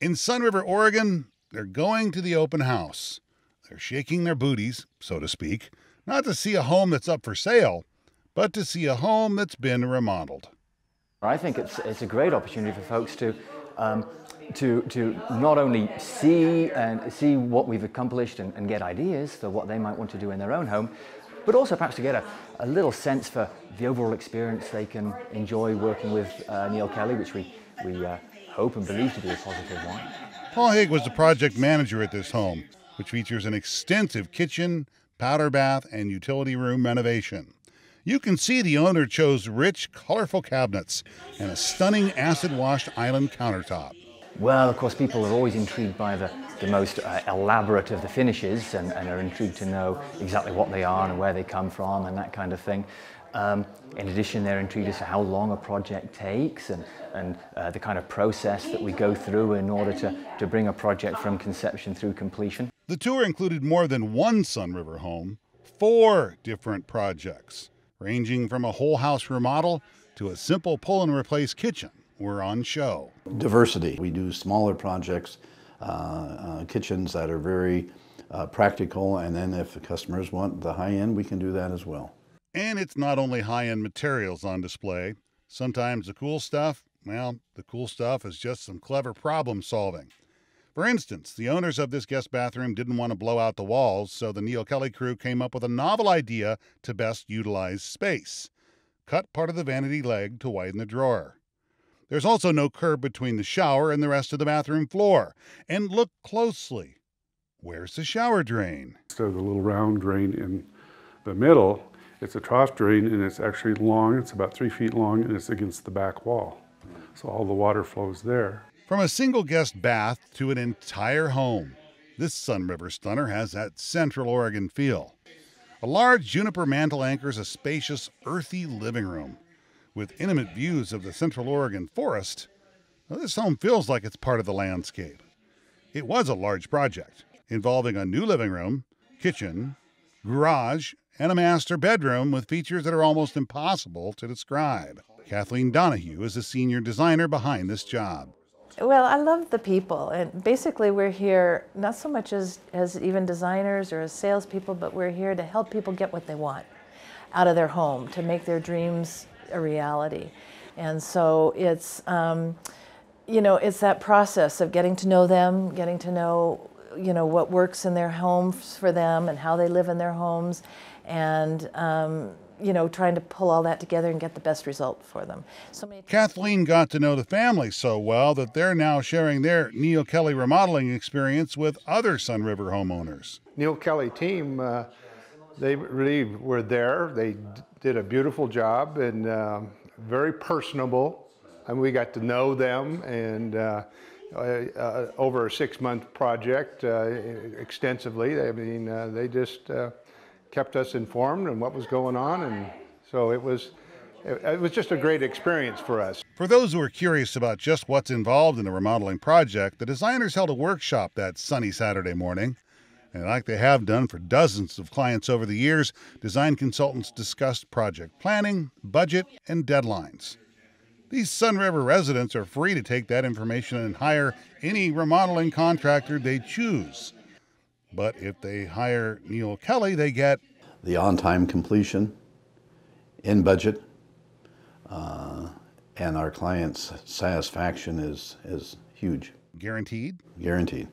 In Sun River, Oregon, they're going to the open house. They're shaking their booties, so to speak, not to see a home that's up for sale, but to see a home that's been remodeled. I think it's, it's a great opportunity for folks to, um, to, to not only see and see what we've accomplished and, and, get ideas for what they might want to do in their own home, but also perhaps to get a, a little sense for the overall experience they can enjoy working with uh, Neil Kelly, which we, we uh, hope and believe to be a positive one. Paul Higg was the project manager at this home, which features an extensive kitchen, powder bath, and utility room renovation. You can see the owner chose rich, colorful cabinets and a stunning acid washed island countertop. Well, of course, people are always intrigued by the, the most uh, elaborate of the finishes and, and, are intrigued to know exactly what they are and where they come from and that kind of thing. Um, in addition, they're intrigued as to how long a project takes and, and uh, the kind of process that we go through in order to, to bring a project from conception through completion. The tour included more than one Sun River home, four different projects, ranging from a whole house remodel to a simple pull and replace kitchen were on show. Diversity. We do smaller projects, uh, uh, kitchens that are very uh, practical, and then if the customers want the high end, we can do that as well. And it's not only high end materials on display. Sometimes the cool stuff, well, the cool stuff is just some clever problem solving. For instance, the owners of this guest bathroom didn't want to blow out the walls, so the Neil Kelly crew came up with a novel idea to best utilize space cut part of the vanity leg to widen the drawer. There's also no curb between the shower and the rest of the bathroom floor. And look closely. Where's the shower drain? So the little round drain in the middle it's a trough drain and it's actually long, it's about three feet long, and it's against the back wall. So all the water flows there. From a single guest bath to an entire home, this Sun River Stunner has that Central Oregon feel. A large juniper mantle anchors a spacious, earthy living room. With intimate views of the Central Oregon forest, this home feels like it's part of the landscape. It was a large project involving a new living room, kitchen, garage, and a master bedroom with features that are almost impossible to describe. Kathleen Donahue is the senior designer behind this job. Well, I love the people, and basically we're here not so much as, as even designers or as salespeople, but we're here to help people get what they want out of their home, to make their dreams a reality. And so it's, um, you know, it's that process of getting to know them, getting to know you know what works in their homes for them and how they live in their homes, and um, you know trying to pull all that together and get the best result for them. So Kathleen got to know the family so well that they're now sharing their Neil Kelly remodeling experience with other Sun River homeowners. Neil Kelly team, uh, they really were there. They did a beautiful job and um, very personable, and we got to know them and. Uh, uh, uh, over a six-month project uh, extensively. I mean, they just kept us informed and what was going on, and so it was. It was just a great experience for us. For those who are curious about just what's involved in the remodeling project, the designers held a workshop that sunny Saturday morning. And like they have done for dozens of clients over the years, design consultants discussed project planning, budget, and deadlines. These Sun River residents are free to take that information and hire any remodeling contractor they choose. But if they hire Neil Kelly, they get the on time completion, in budget, uh, and our client's satisfaction is, is huge. Guaranteed? Guaranteed.